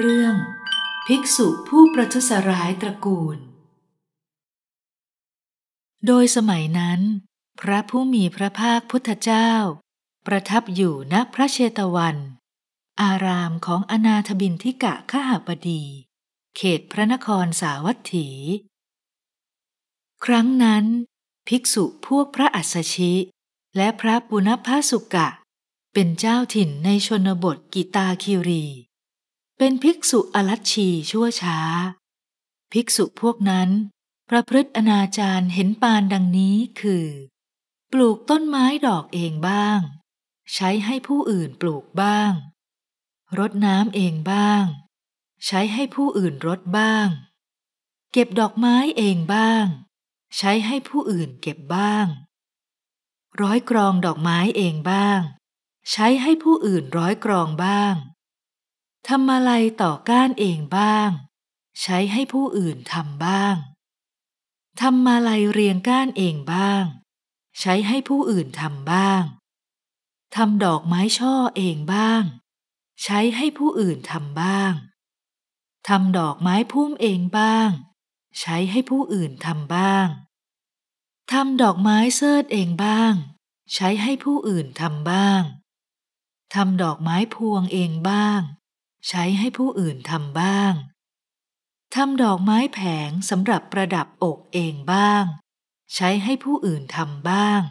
เรื่อง ภิกษุผู้ประทุษร้ายตระกูล โดยสมัยนั้น พระผู้มีพระภาคพุทธเจ้า ประทับอยู่ณพระเชตวัน อารามของอนาถบินทิกะขหบดี เขตพระนครสาวัตถี ครั้งนั้น ภิกษุพวกพระอัศชิ และพระปุณพสุกะเป็นเจ้าถิ่นในชนบทกิตาคิรีเป็นภิกษุอลัชชีชั่วช้า ภิกษุพวกนั้นประพฤติอนาจารเห็นปานดังนี้คือ ปลูกต้นไม้ดอกเองบ้าง ใช้ให้ผู้อื่นปลูกบ้างรดน้ำเองบ้าง ใช้ให้ผู้อื่นรดบ้าง เก็บดอกไม้เองบ้าง ใช้ให้ผู้อื่นเก็บบ้าง ร้อยกรองดอกไม้เองบ้าง ใช้ให้ผู้อื่นร้อยกรองบ้างทำอะไรต่อก้านเองบ้าง ใช้ให้ผู้อื่นทำบ้างทำมาลัยเรียงก้านเองบ้าง ใช้ให้ผู้อื่นทำบ้าง ทำดอกไม้ช่อเองบ้าง ใช้ให้ผู้อื่นทำบ้างทำดอกไม้พุ่มเองบ้าง ใช้ให้ผู้อื่นทำบ้างทำดอกไม้เสิร์เองบ้าง ใช้ให้ผู้อื่นทำบ้างทำดอกไม้พวงเองบ้างใช้ให้ผู้อื่นทำบ้าง ทำดอกไม้แผงสำหรับประดับอกเองบ้าง ใช้ให้ผู้อื่นทำบ้าง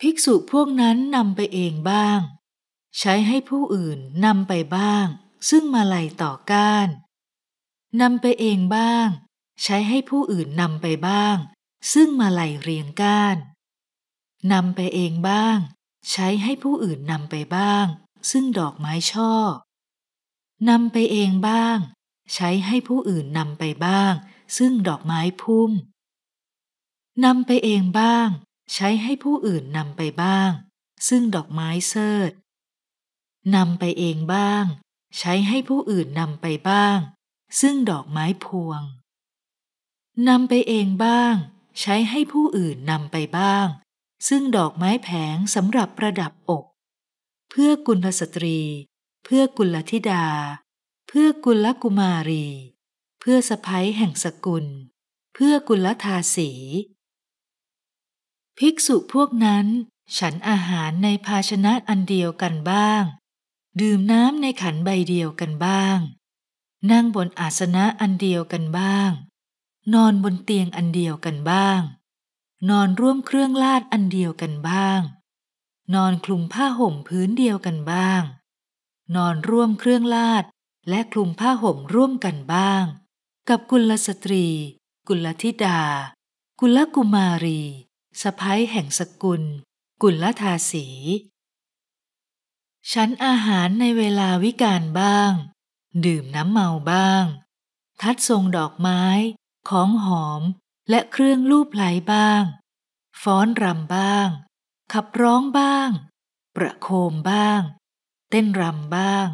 ภิกษุพวกนั้นนำไปเองบ้าง ใช้ให้ผู้อื่นนำไปบ้าง ซึ่งมาลัยต่อก้านนำไปเองบ้าง ใช้ให้ผู้อื่นนำไปบ้าง ซึ่งมาลัยเรียงก้านนำไปเองบ้าง ใช้ให้ผู้อื่นนำไปบ้างซึ่งดอกไม้ช่อนำไปเองบ้าง ใช้ให้ผู้อื่นนำไปบ้าง ซึ่งดอกไม้พุ่มนำไปเองบ้าง ใช้ให้ผู้อื่นนำไปบ้าง ซึ่งดอกไม้เสิร์ตนำไปเองบ้าง ใช้ให้ผู้อื่นนำไปบ้าง ซึ่งดอกไม้พวงนำไปเองบ้าง ใช้ให้ผู้อื่นนำไปบ้าง ซึ่งดอกไม้แผงสำหรับประดับอกพื่อกุลสตรี เพื่อกุลธิดา เพื่อกุลกุมารี เพื่อสะพ้ยแห่งสกุล เพื่อกุลธาสี ภิกษุพวกนั้น ฉันอาหารในภาชนะอันเดียวกันบ้าง ดื่มน้ำในขันใบเดียวกันบ้าง นั่งบนอาสนะอันเดียวกันบ้าง นอนบนเตียงอันเดียวกันบ้าง นอนร่วมเครื่องลาดอันเดียวกันบ้างนอนคลุมผ้าห่มพื้นเดียวกันบ้าง นอนร่วมเครื่องลาดและคลุมผ้าห่มร่วมกันบ้าง กับกุลสตรี กุลธิดา กุลกุมารีสะพ้ยแห่งสกุล กุลธาสีฉันอาหารในเวลาวิกาลบ้าง ดื่มน้ำเมาบ้าง ทัดทรงดอกไม้ ของหอม และเครื่องลูบไหลบ้าง ฟ้อนรำบ้างขับร้องบ้าง ประโคมบ้าง เต้นรำบ้าง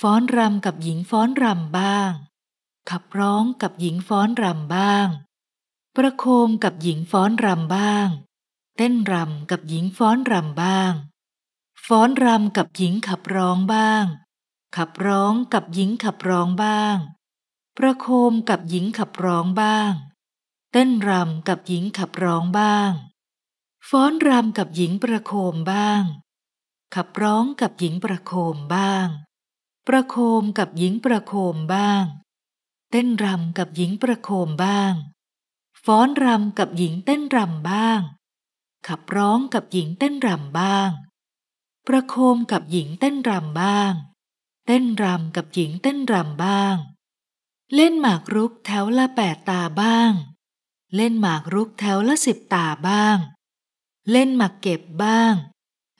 ฟ้อนรำกับหญิงฟ้อนรำบ้าง ขับร้องกับหญิงฟ้อนรำบ้าง ประโคมกับหญิงฟ้อนรำบ้าง เต้นรำกับหญิงฟ้อนรำบ้าง ฟ้อนรำกับหญิงขับร้องบ้าง ขับร้องกับหญิงขับร้องบ้าง ประโคมกับหญิงขับร้องบ้าง เต้นรำกับหญิงขับร้องบ้างฟ้อนรำกับหญิงประโคมบ้าง ขับร้องกับหญิงประโคมบ้าง ประโคมกับหญิงประโคมบ้าง เต้นรำกับหญิงประโคมบ้าง ฟ้อนรำกับหญิงเต้นรำบ้าง ขับร้องกับหญิงเต้นรำบ้าง ประโคมกับหญิงเต้นรำบ้าง เต้นรำกับหญิงเต้นรำบ้าง เล่นหมากรุกแถวละแปดตาบ้าง เล่นหมากรุกแถวละสิบตาบ้างเล่นหมากเก็บบ้าง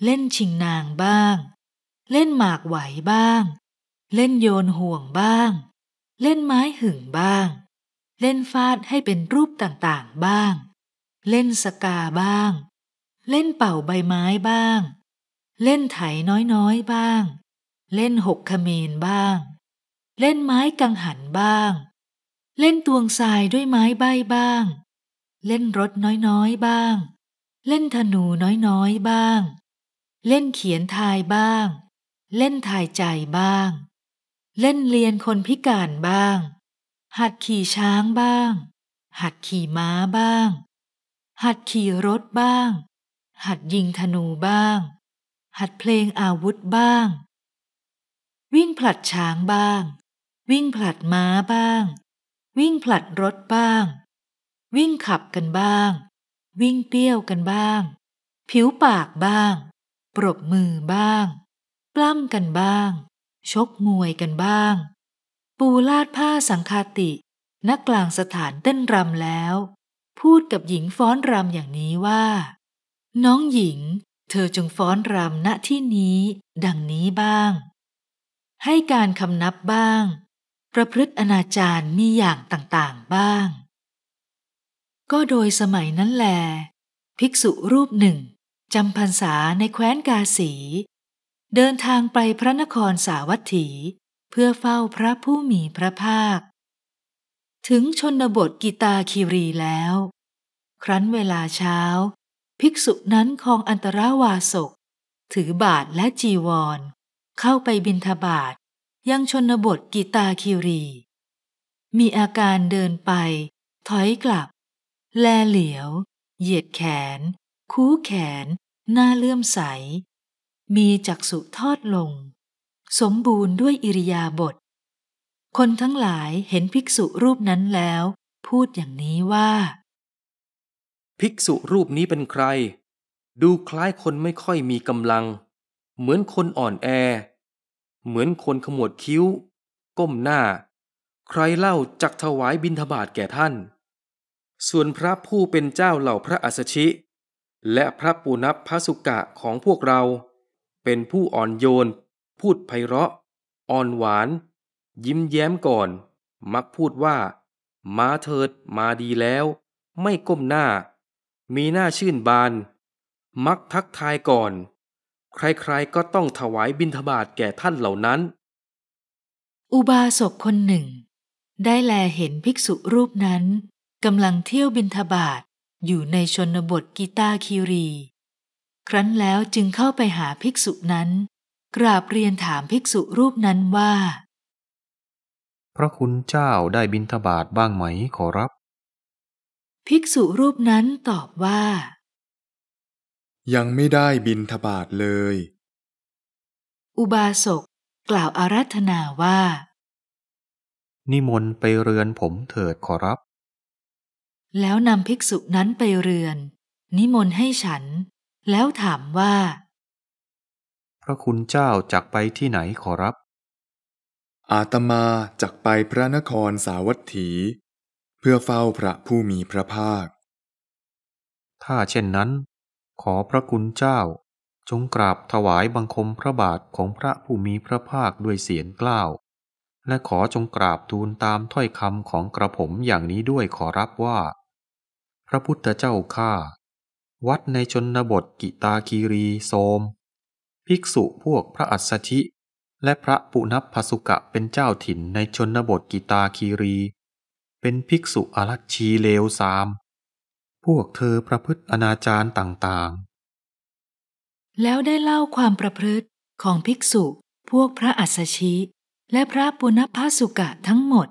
เล่นชิงนางบ้าง เล่นหมากไหวบ้าง เล่นโยนห่วงบ้าง เล่นไม้หึงบ้าง เล่นฟาดให้เป็นรูปต่างๆบ้าง เล่นสกาบ้าง เล่นเป่าใบไม้บ้าง เล่นไถน้อยๆบ้าง เล่นหกขมมนบ้าง เล่นไม้กังหันบ้าง เล่นตวงทรายด้วยไม้ใบบ้าง เล่นรถน้อยๆบ้างเล่นธนูน้อยๆบ้าง เล่นเขียนทายบ้าง เล่นทายใจบ้าง เล่นเรียนคนพิการบ้าง หัดขี่ช้างบ้าง หัดขี่ม้าบ้าง หัดขี่รถบ้าง หัดยิงธนูบ้าง หัดเพลงอาวุธบ้าง วิ่งผลัดช้างบ้าง วิ่งผลัดม้าบ้าง วิ่งผลัดรถบ้าง วิ่งขับกันบ้างวิ่งเปี้ยวกันบ้าง ผิวปากบ้าง ปรบมือบ้าง ปล้ำกันบ้าง ชกมวยกันบ้าง ปูลาดผ้าสังคาตินักกลางสถานเต้นรำแล้ว พูดกับหญิงฟ้อนรำอย่างนี้ว่า น้องหญิงเธอจงฟ้อนรำณที่นี้ดังนี้บ้าง ให้การคำนับบ้าง ประพฤติอนาจารมีอย่างต่างๆบ้างก็โดยสมัยนั้นแล ภิกษุรูปหนึ่งจำพรรษาในแคว้นกาสี เดินทางไปพระนครสาวัตถี เพื่อเฝ้าพระผู้มีพระภาค ถึงชนบทกิตาคีรีแล้ว ครั้นเวลาเช้า ภิกษุนั้นคองอันตรวาสก ถือบาทและจีวร เข้าไปบินทบาท ยังชนบทกิตาคีรี มีอาการเดินไปถอยกลับแลเหลียว เหยียดแขนคูแขน หน้าเลื่อมใส มีจักษุทอดลง สมบูรณ์ด้วยอิริยาบถคนทั้งหลายเห็นภิกษุรูปนั้นแล้ว พูดอย่างนี้ว่า ภิกษุรูปนี้เป็นใคร ดูคล้ายคนไม่ค่อยมีกำลัง เหมือนคนอ่อนแอ เหมือนคนขมวดคิ้ว ก้มหน้า ใครเล่าจักถวายบิณฑบาตแก่ท่านส่วนพระผู้เป็นเจ้าเหล่าพระอัสชิ และพระปูนับพระสุกะของพวกเรา เป็นผู้อ่อนโยน พูดไพเราะ อ่อนหวาน ยิ้มแย้มก่อน มักพูดว่า มาเถิดมาดีแล้ว ไม่ก้มหน้า มีหน้าชื่นบาน มักทักทายก่อน ใครๆก็ต้องถวายบิณฑบาตแก่ท่านเหล่านั้น อุบาสกคนหนึ่ง ได้แลเห็นภิกษุรูปนั้นกำลังเที่ยวบินทบาทอยู่ในชนบทกีตาคีรี ครั้นแล้วจึงเข้าไปหาภิกษุนั้น กราบเรียนถามภิกษุรูปนั้นว่า พระคุณเจ้าได้บินทบาทบ้างไหมขอรับ ภิกษุรูปนั้นตอบว่า ยังไม่ได้บินทบาทเลย อุบาสกกล่าวอารัธนาว่า นิมนต์ไปเรือนผมเถิดขอรับแล้วนำภิกษุนั้นไปเรือน นิมนต์ให้ฉันแล้วถามว่า พระคุณเจ้าจักไปที่ไหนขอรับ อาตมาจักไปพระนครสาวัตถีเพื่อเฝ้าพระผู้มีพระภาค ถ้าเช่นนั้นขอพระคุณเจ้า จงกราบถวายบังคมพระบาทของพระผู้มีพระภาคด้วยเสียงกล้าวและขอจงกราบทูลตามถ้อยคำของกระผมอย่างนี้ด้วยขอรับว่าพระพุทธเจ้าข้าวัดในชนบทกิตาคีรีโสมภิกษุพวกพระอัศชิและพระปุณพสุกะเป็นเจ้าถิ่นในชนบทกิตาคีรี เป็นภิกษุอารัชชีเลวสามพวกเธอประพฤติอนาจารต่างๆ แล้วได้เล่าความประพฤติของภิกษุพวกพระอัศชิและพระปุณพสุกะทั้งหมด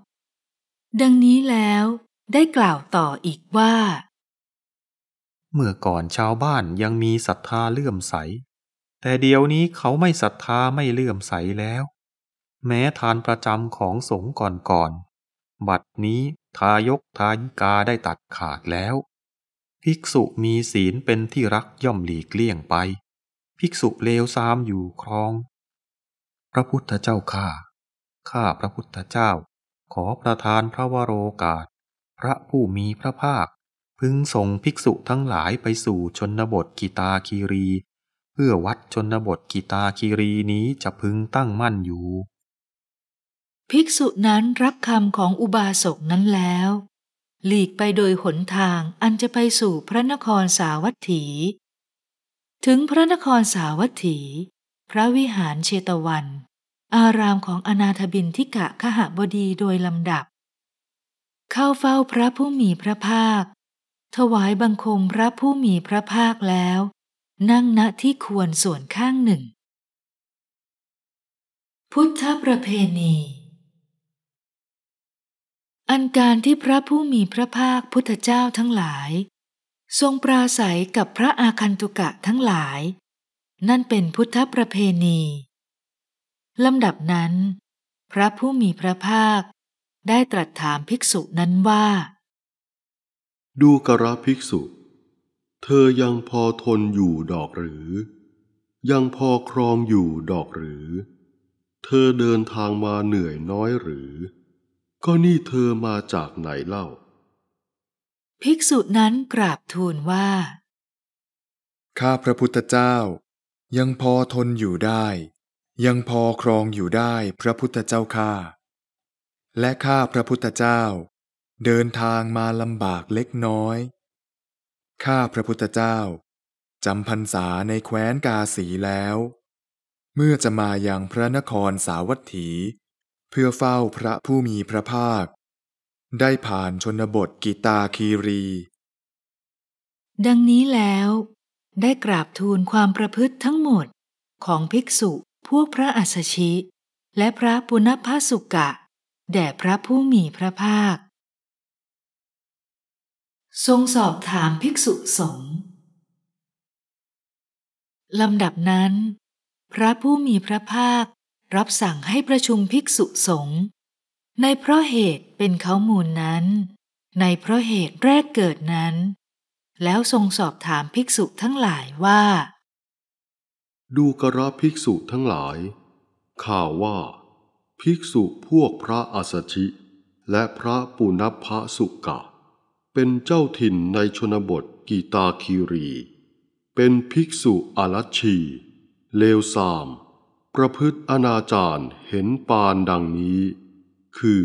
ดังนี้แล้วได้กล่าวต่ออีกว่าเมื่อก่อนชาวบ้านยังมีศรัทธาเลื่อมใส แต่เดี๋ยวนี้เขาไม่ศรัทธาไม่เลื่อมใสแล้ว แม้ทานประจำของสงฆ์ก่อนๆบัดนี้ทายกทายิกาได้ตัดขาดแล้ว ภิกษุมีศีลเป็นที่รักย่อมหลีกเลี่ยงไป ภิกษุเลวซามอยู่ครอง พระพุทธเจ้าข้า ข้าพระพุทธเจ้า ขอประทานพระวโรกาส พระผู้มีพระภาคพึงส่งภิกษุทั้งหลายไปสู่ชนบทกีตาคีรี เพื่อวัดชนบทกีตาคีรีนี้จะพึงตั้งมั่นอยู่ ภิกษุนั้นรับคำของอุบาสกนั้นแล้วหลีกไปโดยหนทางอันจะไปสู่พระนครสาวัตถี ถึงพระนครสาวัตถีพระวิหารเชตวัน อารามของอนาถบินทิกะขหบดีโดยลำดับ เข้าเฝ้าพระผู้มีพระภาคถวายบังคมพระผู้มีพระภาคแล้ว นั่งณที่ควรส่วนข้างหนึ่ง พุทธประเพณี อันการที่พระผู้มีพระภาคพุทธเจ้าทั้งหลาย ทรงปราศัยกับพระอาคันตุกะทั้งหลาย นั่นเป็นพุทธประเพณีลำดับนั้น พระผู้มีพระภาคได้ตรัสถามภิกษุนั้นว่าดูกระภิกษุเธอยังพอทนอยู่ดอกหรือ ยังพอครองอยู่ดอกหรือ เธอเดินทางมาเหนื่อยน้อยหรือ ก็นี่เธอมาจากไหนเล่า ภิกษุนั้นกราบทูลว่า ข้าพระพุทธเจ้ายังพอทนอยู่ได้ ยังพอครองอยู่ได้พระพุทธเจ้าข้าและข้าพระพุทธเจ้าเดินทางมาลำบากเล็กน้อย ข้าพระพุทธเจ้า จำพรรษาในแคว้นกาสีแล้ว เมื่อจะมาอย่างพระนครสาวัตถีเพื่อเฝ้าพระผู้มีพระภาค ได้ผ่านชนบทกิตาคีรี ดังนี้แล้ว ได้กราบทูลความประพฤติทั้งหมดของภิกษุพวกพระอัสสชิ และพระปุณพสุกะ แด่พระผู้มีพระภาคทรงสอบถามภิกษุสงฆ์ลำดับนั้น พระผู้มีพระภาครับสั่งให้ประชุมภิกษุสงฆ์ในเพราะเหตุเป็นเขามูลนั้น ในเพราะเหตุแรกเกิดนั้น แล้วทรงสอบถามภิกษุทั้งหลายว่า ดูกระภิกษุทั้งหลายข่าวว่า ภิกษุพวกพระอัสชิและพระปุณพะสุกะเป็นเจ้าถิ่นในชนบทกีตาคีรี เป็นภิกษุอาลัชชีเลวสาม ประพฤติอนาจารเห็นปานดังนี้ คือ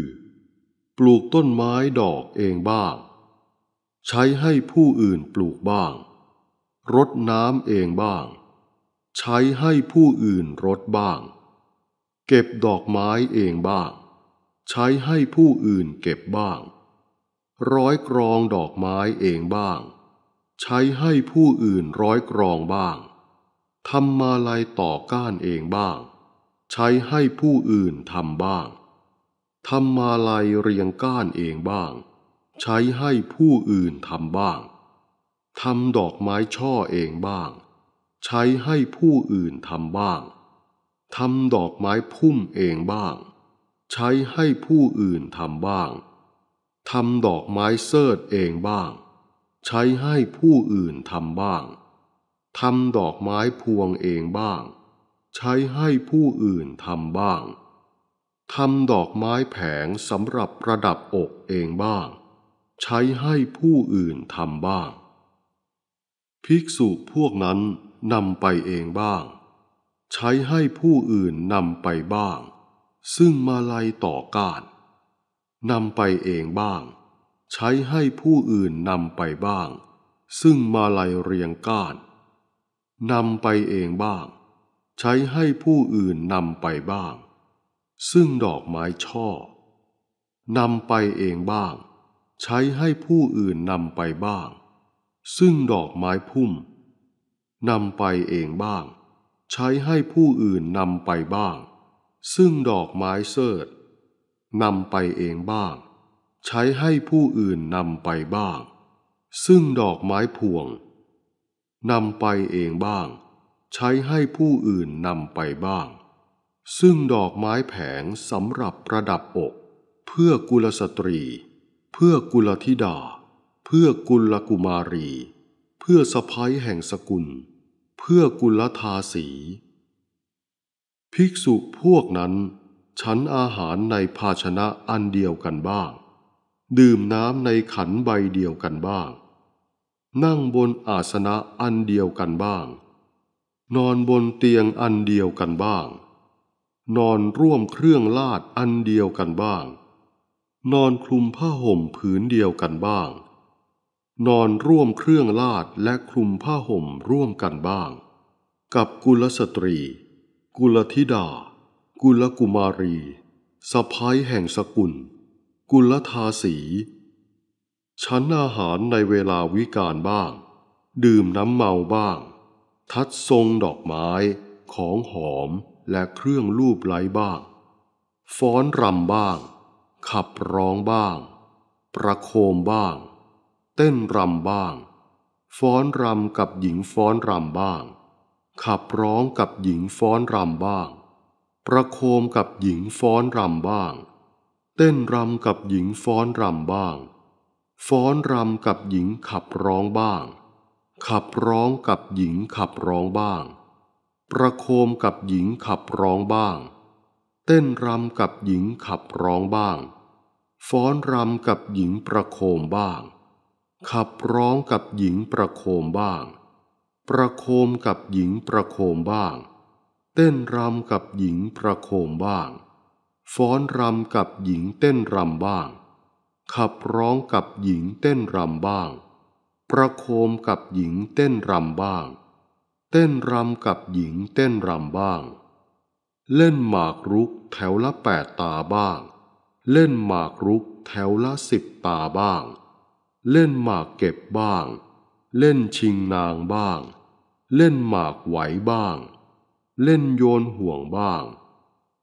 ปลูกต้นไม้ดอกเองบ้าง ใช้ให้ผู้อื่นปลูกบ้าง รดน้ำเองบ้าง ใช้ให้ผู้อื่นรดบ้าง เก็บดอกไม้เองบ้าง ใช้ให้ผู้อื่นเก็บบ้างร้อยกรองดอกไม้เองบ้าง ใช้ให้ผู้อื่นร้อยกรองบ้างทำมาลายต่อก้านเองบ้าง ใช้ให้ผู้อื่นทำบ้างทำมาลายเรียงก้านเองบ้าง ใช้ให้ผู้อื่นทำบ้างทำดอกไม้ช่อเองบ้าง ใช้ให้ผู้อื่นทำบ้างทำดอกไม้พุ่มเองบ้าง ใช้ให้ผู้อื่นทำบ้างทำดอกไม้เสิร์ตเองบ้าง ใช้ให้ผู้อื่นทำบ้างทำดอกไม้พวงเองบ้าง ใช้ให้ผู้อื่นทำบ้างทำดอกไม้แผงสำหรับประดับอกเองบ้าง ใช้ให้ผู้อื่นทำบ้าง ภิกษุพวกนั้น นำไปเองบ้าง ใช้ให้ผู้อื่นนำไปบ้าง ซึ่งมาลัยต่อการนำไปเองบ้าง ใช้ให้ผู้อื่นนำไปบ้าง ซึ่งมาลัยเรียงก้านนำไปเองบ้าง ใช้ให้ผู้อื่นนำไปบ้าง ซึ่งดอกไม้ช่อนำไปเองบ้าง ใช้ให้ผู้อื่นนำไปบ้าง ซึ่งดอกไม้พุ่ม นำไปเองบ้าง ใช้ให้ผู้อื่นนำไปบ้าง ซึ่งดอกไม้เสิร์นำไปเองบ้าง ใช้ให้ผู้อื่นนำไปบ้าง ซึ่งดอกไม้พวงนำไปเองบ้าง ใช้ให้ผู้อื่นนำไปบ้าง ซึ่งดอกไม้แผงสำหรับประดับอกเพื่อกุลสตรี เพื่อกุลธิดา เพื่อกุลกุมารี เพื่อสะพ้ยแห่งสกุล เพื่อกุลธาสี ภิกษุพวกนั้นฉันอาหารในภาชนะอันเดียวกันบ้าง ดื่มน้ำในขันใบเดียวกันบ้าง นั่งบนอาสนะอันเดียวกันบ้าง นอนบนเตียงอันเดียวกันบ้าง นอนร่วมเครื่องลาดอันเดียวกันบ้าง นอนคลุมผ้าห่มผืนเดียวกันบ้าง นอนร่วมเครื่องลาดและคลุมผ้าห่มร่วมกันบ้าง กับกุลสตรี กุลธิดากุลกุมารีสะพ้ายแห่งสกุล กุลธาสีฉันอาหารในเวลาวิกาลบ้าง ดื่มน้ำเมาบ้าง ทัดทรงดอกไม้ ของหอมและเครื่องรูปไล้บ้าง ฟ้อนรำบ้าง ขับร้องบ้าง ประโคมบ้าง เต้นรำบ้าง ฟ้อนรำกับหญิงฟ้อนรำบ้าง ขับร้องกับหญิงฟ้อนรำบ้างประโคมกับหญิงฟ้อนรำบ้าง เต้นรำกับหญิงฟ้อนรำบ้าง ฟ้อนรำกับหญิงขับร้องบ้าง ขับร้องกับหญิงขับร้องบ้าง ประโคมกับหญิงขับร้องบ้าง เต้นรำกับหญิงขับร้องบ้างฟ้อนรำกับหญิงประโคมบ้าง ขับร้องกับหญิงประโคมบ้าง ประโคมกับหญิงประโคมบ้างเต้นรำกับหญิงประโคมบ้าง ฟ้อนรำกับหญิงเต้นรำบ้าง ขับร้องกับหญิงเต้นรำบ้าง ประโคมกับหญิงเต้นรำบ้าง เต้นรำกับหญิงเต้นรำบ้าง เล่นหมากรุกแถวละแปดตาบ้าง เล่นหมากรุกแถวละสิบตาบ้าง เล่นหมากเก็บบ้าง เล่นชิงนางบ้าง เล่นหมากไหวบ้างเล่นโยนห่วงบ้าง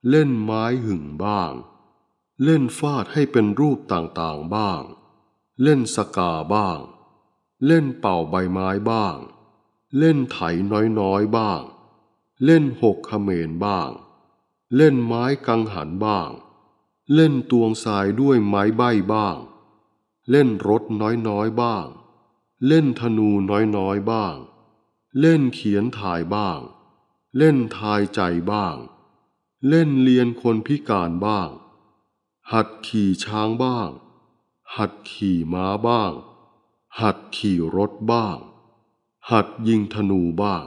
เล่นไม้หึงบ้าง เล่นฟาดให้เป็นรูปต่างๆบ้าง เล่นสกาบ้าง เล่นเป่าใบไม้บ้าง เล่นไถน้อยๆบ้าง เล่นหกขเขมรบ้าง เล่นไม้กังหันบ้าง เล่นตวงทรายด้วยไม้ใบบ้าง เล่นรถน้อยๆบ้าง เล่นธนูน้อยๆบ้าง เล่นเขียนถ่ายบ้างเล่นทายใจบ้าง เล่นเลียนคนพิการบ้าง หัดขี่ช้างบ้าง หัดขี่ม้าบ้าง หัดขี่รถบ้าง หัดยิงธนูบ้าง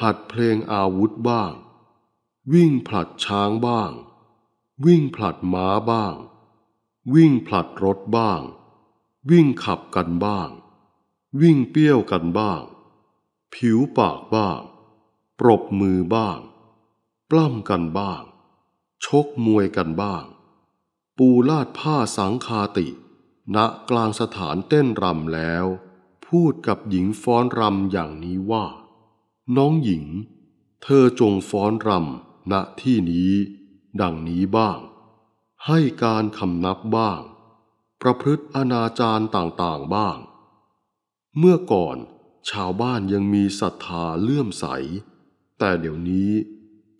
หัดเพลงอาวุธบ้าง วิ่งผลัดช้างบ้าง วิ่งผลัดม้าบ้าง วิ่งผลัดรถบ้าง วิ่งขับกันบ้าง วิ่งเปี้ยวกันบ้าง ผิวปากบ้างปรบมือบ้าง ปล้ำกันบ้าง ชกมวยกันบ้าง ปูลาดผ้าสังคาติ ณ กลางสถานเต้นรำแล้ว พูดกับหญิงฟ้อนรำอย่างนี้ว่า น้องหญิง เธอจงฟ้อนรำณที่นี้ ดังนี้บ้าง ให้การคำนับบ้าง ประพฤติอนาจารต่าง ๆ บ้าง เมื่อก่อนชาวบ้านยังมีศรัทธาเลื่อมใสแต่เดี๋ยวนี้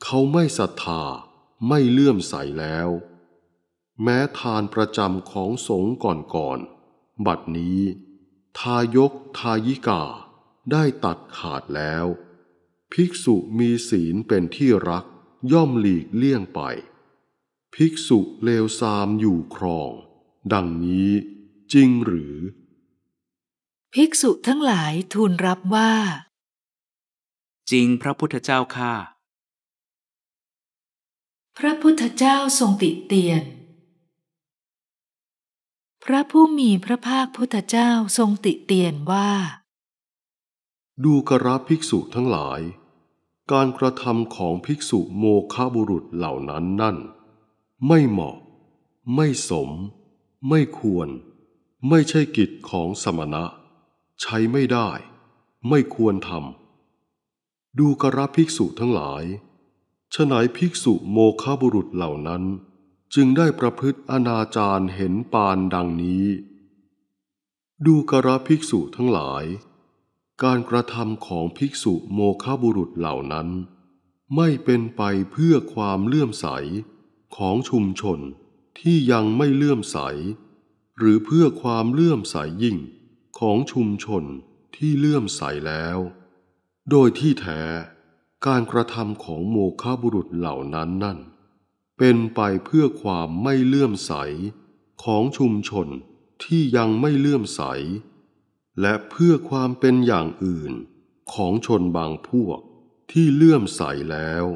เขาไม่ศรัทธา ไม่เลื่อมใสแล้ว แม้ทานประจำของสงฆ์ก่อนๆบัดนี้ ทายกทายิกาได้ตัดขาดแล้ว ภิกษุมีศีลเป็นที่รักย่อมหลีกเลี่ยงไป ภิกษุเลวซามอยู่ครอง ดังนี้จริงหรือ ภิกษุทั้งหลายทูลรับว่าจริงพระพุทธเจ้าค่ะ พระพุทธเจ้าทรงติเตียน พระผู้มีพระภาคพุทธเจ้าทรงติเตียนว่า ดูกระภิกษุทั้งหลาย การกระทำของภิกษุโมคะบุรุษเหล่านั้นนั่น ไม่เหมาะ ไม่สม ไม่ควร ไม่ใช่กิจของสมณะ ใช้ไม่ได้ ไม่ควรทำดูกระภิกษุทั้งหลายฉนัยภิกษุโมฆะบุรุษเหล่านั้น จึงได้ประพฤติอนาจารเห็นปานดังนี้ ดูกระภิกษุทั้งหลาย การกระทำของภิกษุโมฆะบุรุษเหล่านั้น ไม่เป็นไปเพื่อความเลื่อมใสของชุมชนที่ยังไม่เลื่อมใส หรือเพื่อความเลื่อมใสยิ่งของชุมชนที่เลื่อมใสแล้วโดยที่แท้การกระทำของโมฆะบุรุษเหล่านั้นนั่น เป็นไปเพื่อความไม่เลื่อมใสของชุมชนที่ยังไม่เลื่อมใส และเพื่อความเป็นอย่างอื่นของชนบางพวกที่เลื่อมใสแล้ว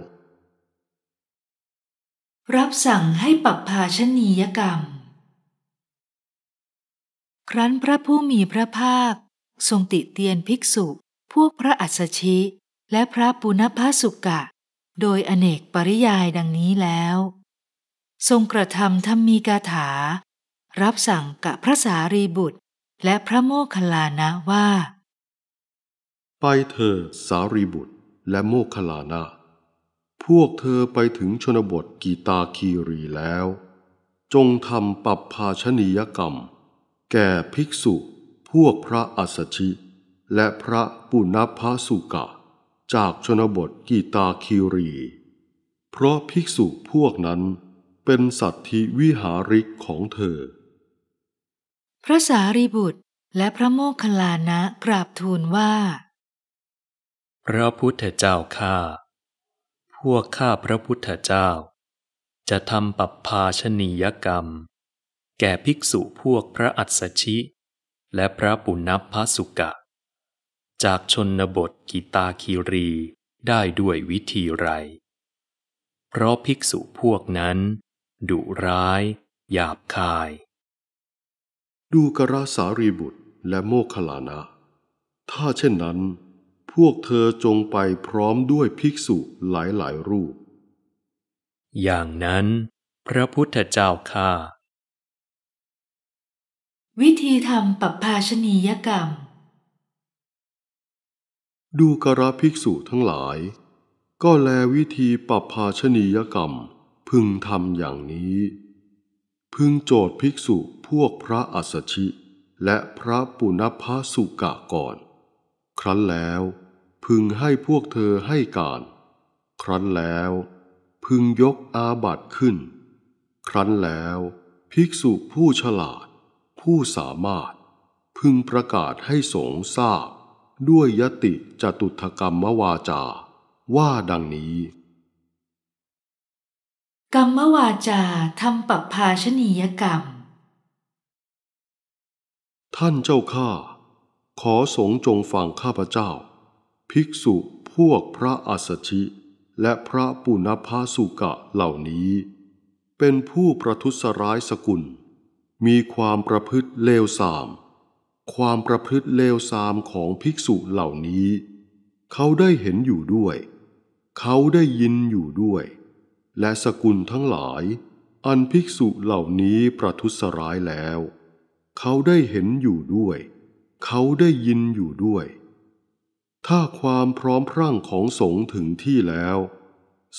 รับสั่งให้ปรับภาชนียกรรม ครั้นพระผู้มีพระภาคทรงติเตียนภิกษุพวกพระอัศชิ และพระปุณพสุกะ โดยอเนกปริยายดังนี้แล้ว ทรงกระทำธรรมีกาถา รับสั่งกับพระสารีบุตร และพระโมคคัลลานะว่า ไปเธอสารีบุตรและโมคคัลลานะพวกเธอไปถึงชนบทกีตาคีรีแล้ว จงทำปรับภาชนียกรรม แก่ภิกษุพวกพระอัสชิและพระปุณพสุกะจากชนบทกีตาคีรี เพราะภิกษุพวกนั้นเป็นสัตธิวิหาริกของเธอ พระสารีบุตรและพระโมคคัลลานะ กราบทูลว่า พระพุทธเจ้าข้าพวกข้าพระพุทธเจ้า จะทำปัปภาชนียกรรม แก่ภิกษุพวกพระอัศชิ และพระปุณพพสุกะจากชนบทกิตาคีรีได้ด้วยวิธีไร เพราะภิกษุพวกนั้นดุร้าย หยาบคาย ดูกระสารีบุตรและโมคลานะ ถ้าเช่นนั้นพวกเธอจงไปพร้อมด้วยภิกษุหลายหลายรูป อย่างนั้นพระพุทธเจ้าข้าวิธีทำปรับภาชนียกรรมดูกระภิกษุทั้งหลายก็แลวิธีปรับภาชนียกรรมพึงทำอย่างนี้ พึงโจทย์ภิกษุพวกพระอัสชิและพระปุณพาสุกะก่อน ครั้นแล้วพึงให้พวกเธอให้การ ครั้นแล้วพึงยกอาบัตขึ้น ครั้นแล้ว ภิกษุผู้ฉลาด ผู้สามารถ พึงประกาศให้สงทราบด้วยยติจตุถกรรมวาจา ว่าดังนี้ กรรมวาจาทำปัปภาชนียกรรม ท่านเจ้าข้าขอสงจงฟังข้าพเจ้า ภิกษุพวกพระอัสชิและพระปุณพาสุกะเหล่านี้ เป็นผู้ประทุษร้ายสกุล มีความประพฤติเลวทรามความประพฤติเลวทรามของภิกษุเหล่านี้ เขาได้เห็นอยู่ด้วย เขาได้ยินอยู่ด้วย และสกุลทั้งหลาย อันภิกษุเหล่านี้ประทุษร้ายแล้ว เขาได้เห็นอยู่ด้วย เขาได้ยินอยู่ด้วย ถ้าความพร้อมพร่างของสงถึงที่แล้ว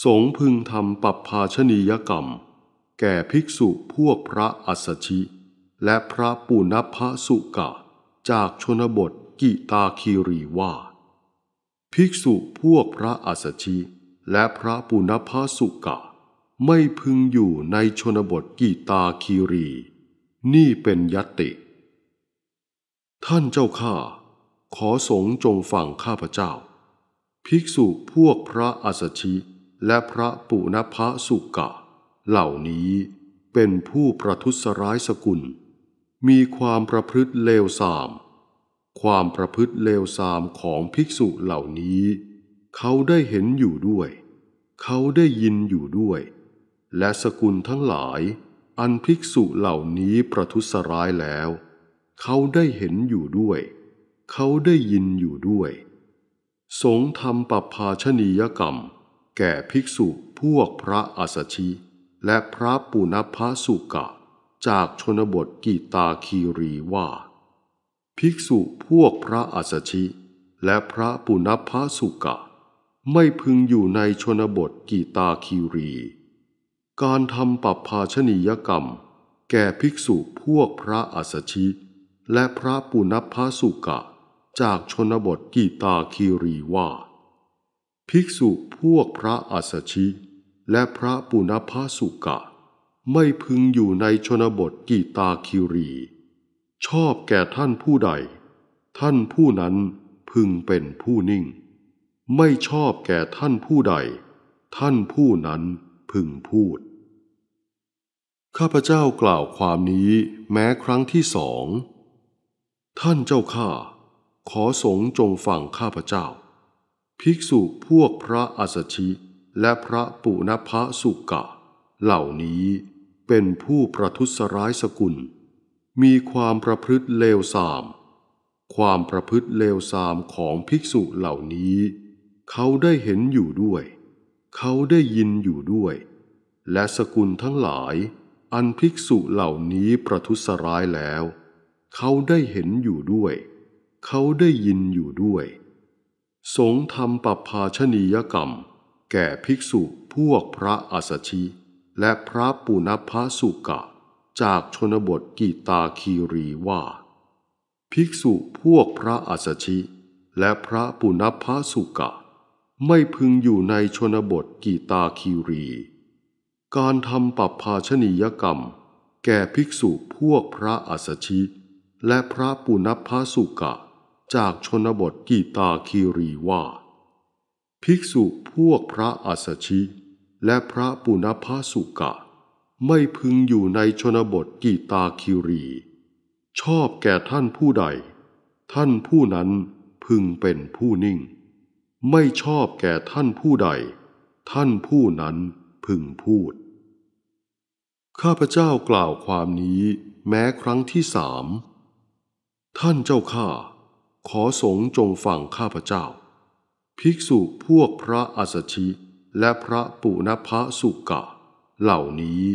สงพึงทำปรับภาชนียกรรม แก่ภิกษุพวกพระอัสสชิ และพระปุณพสุกาจากชนบทกิตาคีรีว่า ภิกษุพวกพระอัสชิและพระปุณพาสุกะ ไม่พึงอยู่ในชนบทกีตาคีรี นี่เป็นยติ ท่านเจ้าข้า ขอสงจงฟังข้าพเจ้า ภิกษุพวกพระอัสชิและพระปุณพาสุกะเหล่านี้เป็นผู้ประทุษร้ายสกุลมีความประพฤติเลวทราม ความประพฤติเลวทรามของภิกษุเหล่านี้ เขาได้เห็นอยู่ด้วย เขาได้ยินอยู่ด้วย และสกุลทั้งหลาย อันภิกษุเหล่านี้ประทุษร้ายแล้ว เขาได้เห็นอยู่ด้วย เขาได้ยินอยู่ด้วย สงธรรมปภาชนียกรรม แก่ภิกษุพวกพระอาสชิและพระปุณพสุกะจากชนบทกีตาคีรีว่า ภิกษุพวกพระอัสชิและพระปุณพพสุกะ ไม่พึงอยู่ในชนบทกีตาคีรี การทำปัปภาชนียกรรม แก่ภิกษุพวกพระอัสชิ และพระปุณพพสุกะ จากชนบทกีตาคีรีว่า ภิกษุพวกพระอัสชิและพระปุณพสุกะไม่พึงอยู่ในชนบทกีตาคิรี ชอบแก่ท่านผู้ใด ท่านผู้นั้นพึงเป็นผู้นิ่ง ไม่ชอบแก่ท่านผู้ใด ท่านผู้นั้นพึงพูด ข้าพเจ้ากล่าวความนี้แม้ครั้งที่สองท่านเจ้าข้าขอสงจงฟังข้าพเจ้า ภิกษุพวกพระอัสชิและพระปุณพะสุกะ เหล่านี้เป็นผู้ประทุษร้ายสกุล มีความประพฤติเลวทราม ความประพฤติเลวทรามของภิกษุเหล่านี้ เขาได้เห็นอยู่ด้วย เขาได้ยินอยู่ด้วย และสกุลทั้งหลาย อันภิกษุเหล่านี้ประทุษร้ายแล้ว เขาได้เห็นอยู่ด้วย เขาได้ยินอยู่ด้วย สงธรรมปภาชนียกรรม แก่ภิกษุพวกพระอาสชิและพระปุณพสุกะจากชนบทกีตาคีรีว่า ภิกษุพวกพระอัสชิ และพระปุณพสุกะ ไม่พึงอยู่ในชนบทกีตาคีรี การทำปัปภาชนียกรรม แก่ภิกษุพวกพระอัสชิและพระปุณพสุกะจากชนบทกีตาคีรีว่า ภิกษุพวกพระอัสชิและพระปุณพสุกะ ไม่พึงอยู่ในชนบทกีตาคิรี ชอบแก่ท่านผู้ใด ท่านผู้นั้นพึงเป็นผู้นิ่ง ไม่ชอบแก่ท่านผู้ใด ท่านผู้นั้นพึงพูด ข้าพเจ้ากล่าวความนี้แม้ครั้งที่สามท่านเจ้าข้า ขอสงจงฟังข้าพเจ้า ภิกษุพวกพระอัสชิและพระปุณพะสุกะเหล่านี้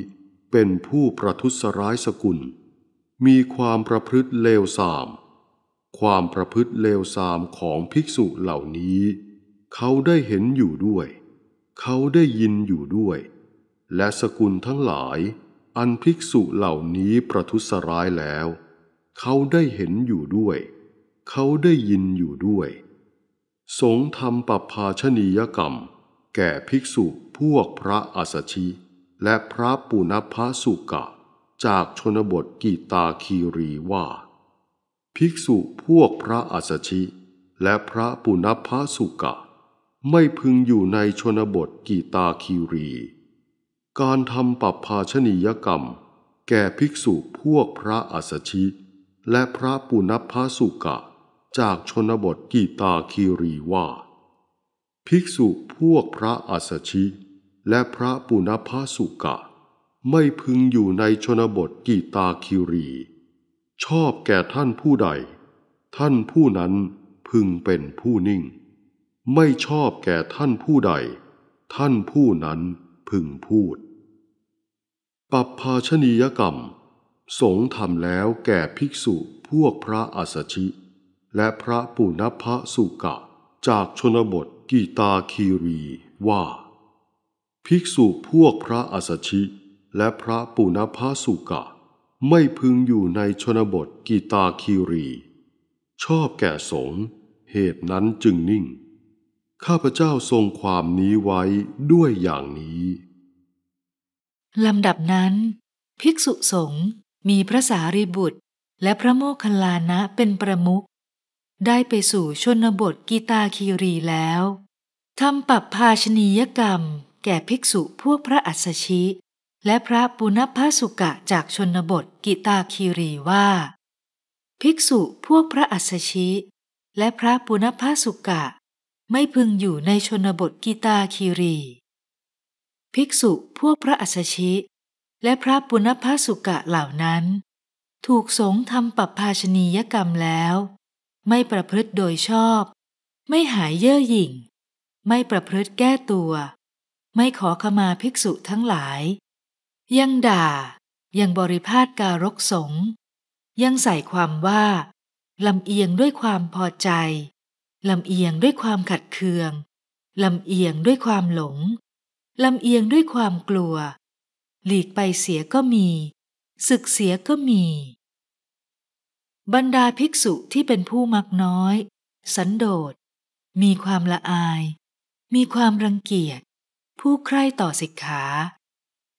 เป็นผู้ประทุษร้ายสกุล มีความประพฤติเลวทราม ความประพฤติเลวทรามของภิกษุเหล่านี้ เขาได้เห็นอยู่ด้วย เขาได้ยินอยู่ด้วย และสกุลทั้งหลาย อันภิกษุเหล่านี้ประทุษร้ายแล้ว เขาได้เห็นอยู่ด้วย เขาได้ยินอยู่ด้วย สงธรรมปปภาชนียกรรมแก่ภิกษุพวกพระอาสชิและพระปุณพสุกะ จากชนบทกีตาคีรีว่า ภิกษุพวกพระอาสชิและพระปุณพสุกะ ไม่พึงอยู่ในชนบทกีตาคีรี การทำปัปภาชนียกรรม แก่ภิกษุพวกพระอาสชิและพระปุณพสุกะ จากชนบทกีตาคีรีว่าภิกษุพวกพระอัสชิ และพระปุณพาสุกะ ไม่พึงอยู่ในชนบทกีตาคิรี ชอบแก่ท่านผู้ใด ท่านผู้นั้นพึงเป็นผู้นิ่ง ไม่ชอบแก่ท่านผู้ใด ท่านผู้นั้นพึงพูดปัปภาชนียกรรม สงทำแล้วแก่ภิกษุพวกพระอัสชิ และพระปุณพะสุกะจากชนบทกีตาคีรีว่า ภิกษุพวกพระอัสชิและพระปุณพาสุกะ ไม่พึงอยู่ในชนบทกีตาคีรี ชอบแก่สงเหตุนั้นจึงนิ่ง ข้าพเจ้าทรงความนี้ไว้ด้วยอย่างนี้ ลำดับนั้น ภิกษุสงฆ์มีพระสารีบุตรและพระโมคคัลลานะเป็นประมุขได้ไปสู่ชนบทกีตาคีรีแล้ว ทำปรับภาชนียกรรมแก่ภิกษุพวกพระอัศชิ และพระปุณพสุกะจากชนบทกิตาคีรีว่า ภิกษุพวกพระอัศชิ และพระปุณพสุกะไม่พึงอยู่ในชนบทกิตาคีรี ภิกษุพวกพระอัศชิ และพระปุณพสุกะเหล่านั้น ถูกสงทำปรับภาชนียกรรมแล้วไม่ประพฤติโดยชอบ ไม่หายเย่อหยิ่ง ไม่ประพฤติแก้ตัว ไม่ขอขมาภิกษุทั้งหลาย ยังด่า ยังบริพาทการกสง ยังใส่ความว่า ลำเอียงด้วยความพอใจ ลำเอียงด้วยความขัดเคือง ลำเอียงด้วยความหลง ลำเอียงด้วยความกลัว หลีกไปเสียก็มี ศึกเสียก็มีบรรดาภิกษุที่เป็นผู้มักน้อย สันโดษ มีความละอาย มีความรังเกียจผู้ใคร่ต่อสิกขา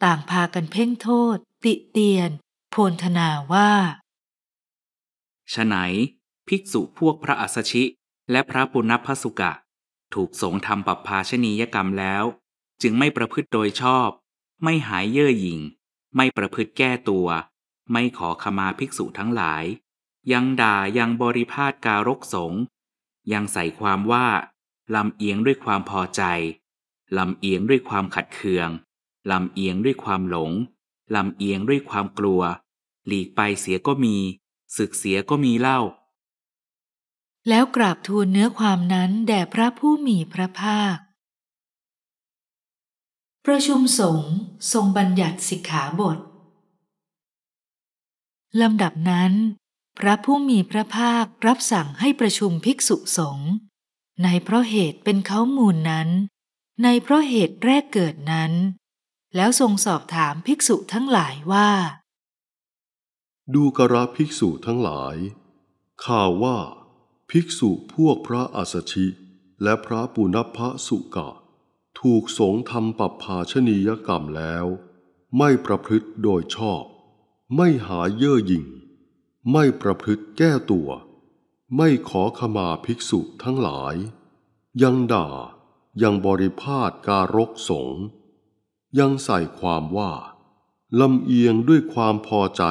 ต่างพากันเพ่งโทษ ติเตียนโพนธนาว่าฉไหนภิกษุพวกพระอัสชิและพระปุณพสุกะ ถูกสงทำปรับภาชนียกรรมแล้ว จึงไม่ประพฤติโดยชอบ ไม่หายเย่อหยิ่งไม่ประพฤติแก้ตัว ไม่ขอขมาภิกษุทั้งหลายยังด่ายังบริพาทการกสงยังใส่ความว่าลำเอียงด้วยความพอใจลำเอียงด้วยความขัดเคืองลำเอียงด้วยความหลงลำเอียงด้วยความกลัว หลีกไปเสียก็มี ศึกเสียก็มีเล่า แล้วกราบทูลเนื้อความนั้นแด่พระผู้มีพระภาค ประชุมสงฆ์ทรงบัญญัติสิกขาบทลำดับนั้นพระผู้มีพระภาครับสั่งให้ประชุมภิกษุสงฆ์ในเพราะเหตุเป็นเขามูลนั้น ในเพราะเหตุแรกเกิดนั้น แล้วทรงสอบถามภิกษุทั้งหลายว่า ดูกระภิกษุทั้งหลายข่าวว่า ภิกษุพวกพระอัสชิและพระปุณพะสุกะ ถูกสงฆ์ทำปรับภาชนียกรรมแล้ว ไม่ประพฤติโดยชอบ ไม่หาเย่อหยิ่งไม่ประพฤติแก้ตัว ไม่ขอขมาภิกษุทั้งหลาย ยังด่ายังบริพาทการกสงยังใส่ความว่าลำเอียงด้วยความพอใจ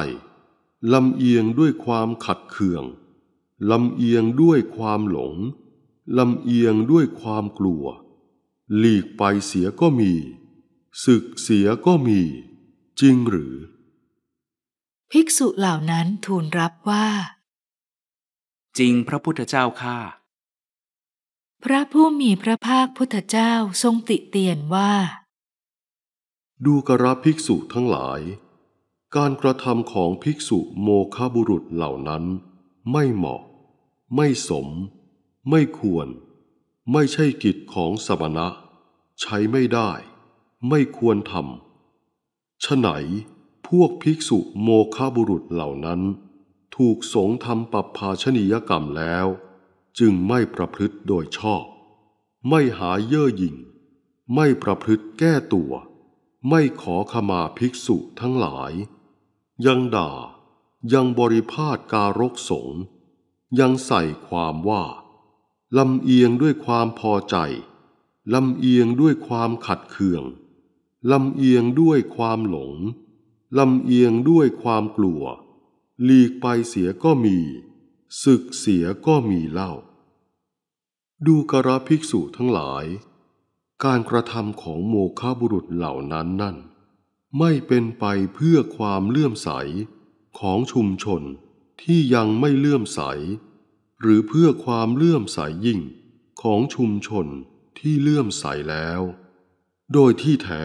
ลำเอียงด้วยความขัดเคืองลำเอียงด้วยความหลงลำเอียงด้วยความกลัว หลีกไปเสียก็มีศึกเสียก็มี จริงหรือภิกษุเหล่านั้นทูลรับว่า จริงพระพุทธเจ้าข้าพระผู้มีพระภาคพุทธเจ้าทรงติเตียนว่า ดูกระภิกษุทั้งหลาย การกระทำของภิกษุโมคบุรุษเหล่านั้น ไม่เหมาะ ไม่สม ไม่ควร ไม่ใช่กิจของสมณะ ใช้ไม่ได้ ไม่ควรทำฉะไหนพวกภิกษุโมฆะบุรุษเหล่านั้น ถูกสงฆ์ทำปัปภาชนียกรรมแล้ว จึงไม่ประพฤติโดยชอบ ไม่หาเย่อหยิ่งไม่ประพฤติแก้ตัว ไม่ขอขมาภิกษุทั้งหลาย ยังด่ายังบริพาทการกสงยังใส่ความว่า ลำเอียงด้วยความพอใจ ลำเอียงด้วยความขัดเคือง ลำเอียงด้วยความหลงลำเอียงด้วยความกลัวหลีกไปเสียก็มี ศึกเสียก็มีเล่า ดูกระภิกษุทั้งหลาย การกระทำของโมฆะบุรุษเหล่านั้นนั่น ไม่เป็นไปเพื่อความเลื่อมใสของชุมชนที่ยังไม่เลื่อมใส หรือเพื่อความเลื่อมใสยิ่งของชุมชนที่เลื่อมใสแล้ว โดยที่แท้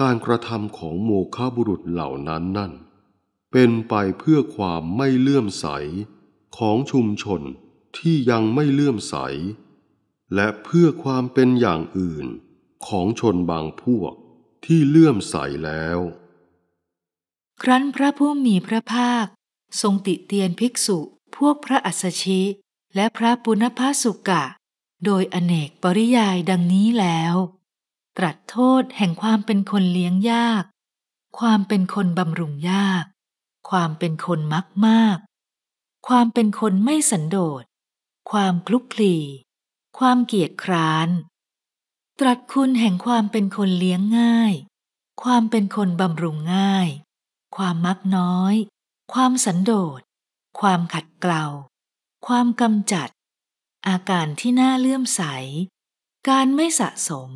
การกระทำของโมฆะบุรุษเหล่านั้นนั่น เป็นไปเพื่อความไม่เลื่อมใสของชุมชนที่ยังไม่เลื่อมใส และเพื่อความเป็นอย่างอื่นของชนบางพวกที่เลื่อมใสแล้ว ครั้นพระผู้มีพระภาคทรงติเตียนภิกษุพวกพระอัศชิ และพระปุณพสุกะ โดยอเนกปริยายดังนี้แล้วตรัสโทษแห่งความเป็นคนเลี้ยงยาก ความเป็นคนบำรุงยาก ความเป็นคนมักมาก ความเป็นคนไม่สันโดษ ความคลุกคลีความเกียจคร้าน ตรัสคุณแห่งความเป็นคนเลี้ยงง่าย ความเป็นคนบำรุงง่าย ความมักน้อย ความสันโดษ ความขัดเกลาความกำจัด อาการที่น่าเลื่อมใส การไม่สะสม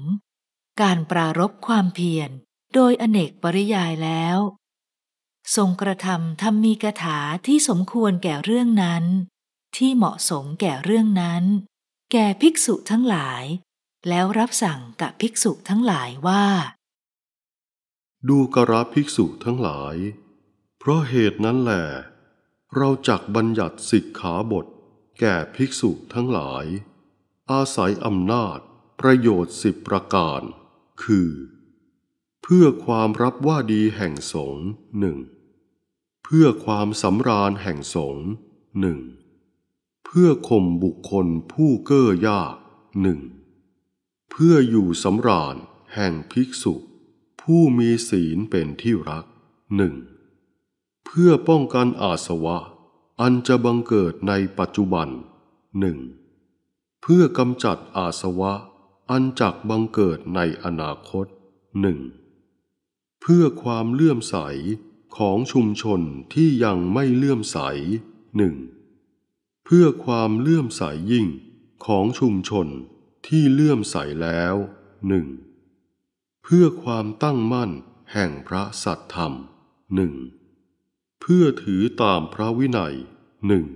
การปรารบความเพียรโดยอเนกปริยายแล้ว ทรงกระทำทำมีกถาที่สมควรแก่เรื่องนั้น ที่เหมาะสมแก่เรื่องนั้น แก่ภิกษุทั้งหลาย แล้วรับสั่งกับภิกษุทั้งหลายว่า ดูกระภิกษุทั้งหลาย เพราะเหตุนั้นแหละเราจักบัญญัติสิกขาบท แก่ภิกษุทั้งหลาย อาศัยอำนาจประโยชน์สิบประการคือ เพื่อความรับว่าดีแห่งสงฆ์หนึ่งเพื่อความสำราญแห่งสงฆ์หนึ่งเพื่อข่มบุคคลผู้เก้อยากหนึ่งเพื่ออยู่สำราญแห่งภิกษุ ผู้มีศีลเป็นที่รักหนึ่งเพื่อป้องกันอาสวะ อันจะบังเกิดในปัจจุบันหนึ่งเพื่อกำจัดอาสวะอันจักบังเกิดในอนาคตหนึ่งเพื่อความเลื่อมใสของชุมชนที่ยังไม่เลื่อมใสหนึ่งเพื่อความเลื่อมใสยิ่งของชุมชนที่เลื่อมใสแล้วหนึ่งเพื่อความตั้งมั่นแห่งพระสัตธรรมหนึ่งเพื่อถือตามพระวินัยหนึ่ง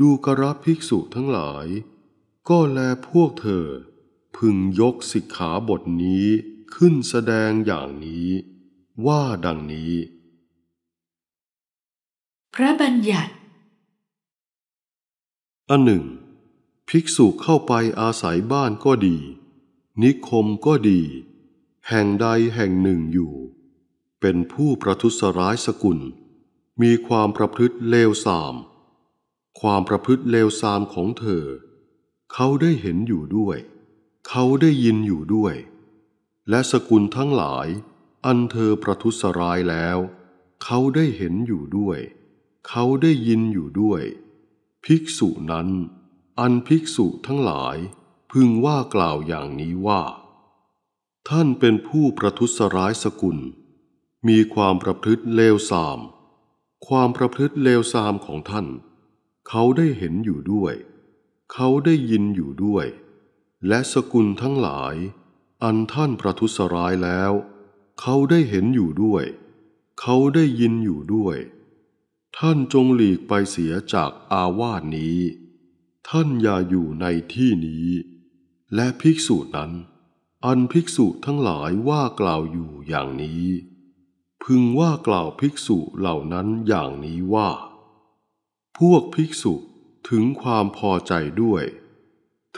ดูกระภิกษุทั้งหลาย ก็แลพวกเธอพึงยกสิกขาบทนี้ขึ้นแสดงอย่างนี้ ว่าดังนี้ พระบัญญัติอันหนึ่ง ภิกษุเข้าไปอาศัยบ้านก็ดี นิคมก็ดี แห่งใดแห่งหนึ่งอยู่ เป็นผู้ประทุษร้ายสกุล มีความประพฤติเลวทราม ความประพฤติเลวทรามของเธอ เขาได้เห็นอยู่ด้วยเขาได้ยินอยู่ด้วย และสกุลทั้งหลาย อันเธอประทุษร้ายแล้ว เขาได้เห็นอยู่ด้วย เขาได้ยินอยู่ด้วย ภิกษุนั้น อันภิกษุทั้งหลาย พึงว่ากล่าวอย่างนี้ว่า ท่านเป็นผู้ประทุษร้ายสกุล มีความประพฤติเลวทราม ความประพฤติเลวทรามของท่าน เขาได้เห็นอยู่ด้วย เขาได้ยินอยู่ด้วยและสกุลทั้งหลาย อันท่านประทุษร้ายแล้ว เขาได้เห็นอยู่ด้วย เขาได้ยินอยู่ด้วย ท่านจงหลีกไปเสียจากอาวาสนี้ ท่านอย่าอยู่ในที่นี้ และภิกษุนั้น อันภิกษุทั้งหลายว่ากล่าวอยู่อย่างนี้ พึงว่ากล่าวภิกษุเหล่านั้นอย่างนี้ว่า พวกภิกษุถึงความพอใจด้วย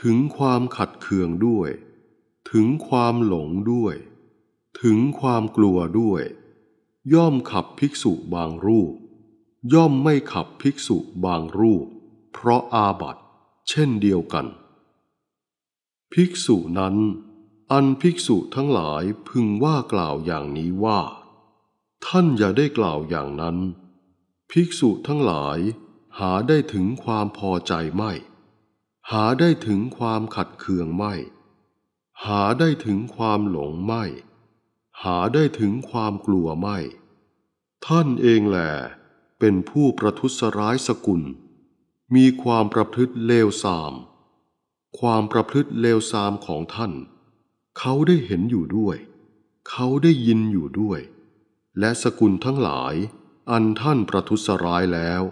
ถึงความขัดเคืองด้วย ถึงความหลงด้วย ถึงความกลัวด้วย ย่อมขับภิกษุบางรูป ย่อมไม่ขับภิกษุบางรูป เพราะอาบัตเช่นเดียวกัน ภิกษุนั้น อันภิกษุทั้งหลายพึงว่ากล่าวอย่างนี้ว่า ท่านอย่าได้กล่าวอย่างนั้น ภิกษุทั้งหลายหาได้ถึงความพอใจไม่หาได้ถึงความขัดเคืองไม่ หาได้ถึงความหลงไม่ หาได้ถึงความกลัวไม่ ท่านเองแหละเป็นผู้ประทุษร้ายสกุล มีความประพฤติเลวทราม ความประพฤติเลวทรามของท่าน เขาได้เห็นอยู่ด้วย เขาได้ยินอยู่ด้วย และสกุลทั้งหลาย อันท่านประทุษร้ายแล้ว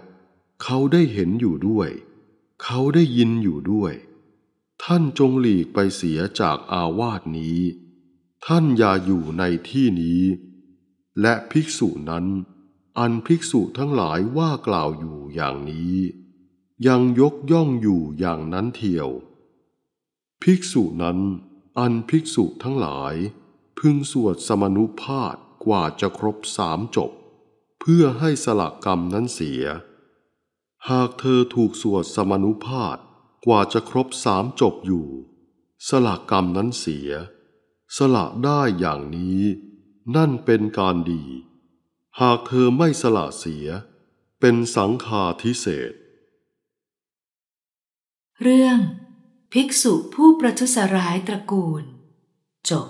เขาได้เห็นอยู่ด้วยเขาได้ยินอยู่ด้วย ท่านจงหลีกไปเสียจากอาวาสนี้ ท่านอย่าอยู่ในที่นี้ และภิกษุนั้นอันภิกษุทั้งหลายว่ากล่าวอยู่อย่างนี้ ยังยกย่องอยู่อย่างนั้นเทียว ภิกษุนั้นอันภิกษุทั้งหลายพึงสวดสมนุภาพกว่าจะครบสามจบ เพื่อให้สละกรรมนั้นเสียหากเธอถูกสวดสมนุภาพกว่าจะครบสามจบอยู่ สละกรรมนั้นเสีย สละได้อย่างนี้นั่นเป็นการดี หากเธอไม่สละเสีย เป็นสังฆาทิเศษ เรื่องภิกษุผู้ประทุษร้ายตระกูล จบ